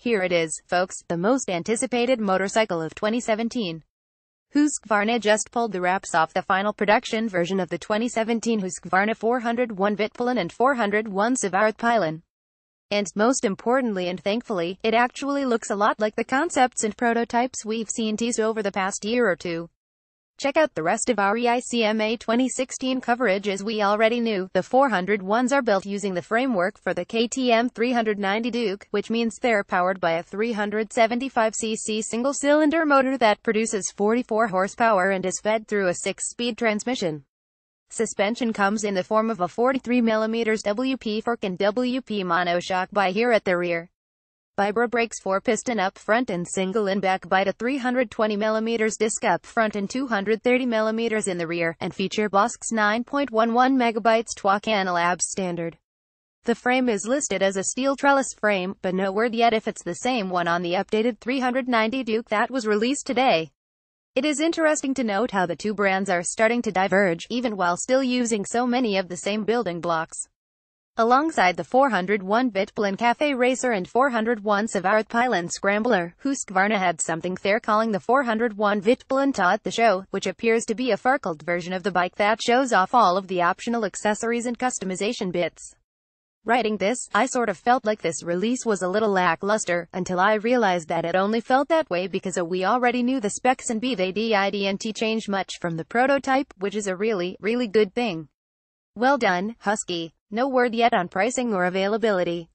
Here it is, folks, the most anticipated motorcycle of 2017. Husqvarna just pulled the wraps off the final production version of the 2017 Husqvarna 401 Vitpilin and 401 Savard Pylon. And, most importantly and thankfully, it actually looks a lot like the concepts and prototypes we've seen teased over the past year or two. Check out the rest of our EICMA 2016 coverage as we already knew, the 401s are built using the framework for the KTM 390 Duke, which means they're powered by a 375cc single-cylinder motor that produces 44 horsepower and is fed through a 6-speed transmission. Suspension comes in the form of a 43mm WP fork and WP monoshock by here at the rear. Fibra brakes 4-piston up front and single in back bite a 320mm disc up front and 230mm in the rear, and feature Bosk's 9.11MB Twacan standard. The frame is listed as a steel trellis frame, but no word yet if it's the same one on the updated 390 Duke that was released today. It is interesting to note how the two brands are starting to diverge, even while still using so many of the same building blocks alongside the 401 Bitblin Cafe Racer and 401 Savard Pylon Scrambler. Husqvarna had something they're calling the 401 Vitblin Ta at the show, which appears to be a furcled version of the bike that shows off all of the optional accessories and customization bits. Writing this, I sort of felt like this release was a little lackluster, until I realized that it only felt that way because uh, we already knew the specs and B they didn't change much from the prototype, which is a really, really good thing. Well done, Husky. No word yet on pricing or availability.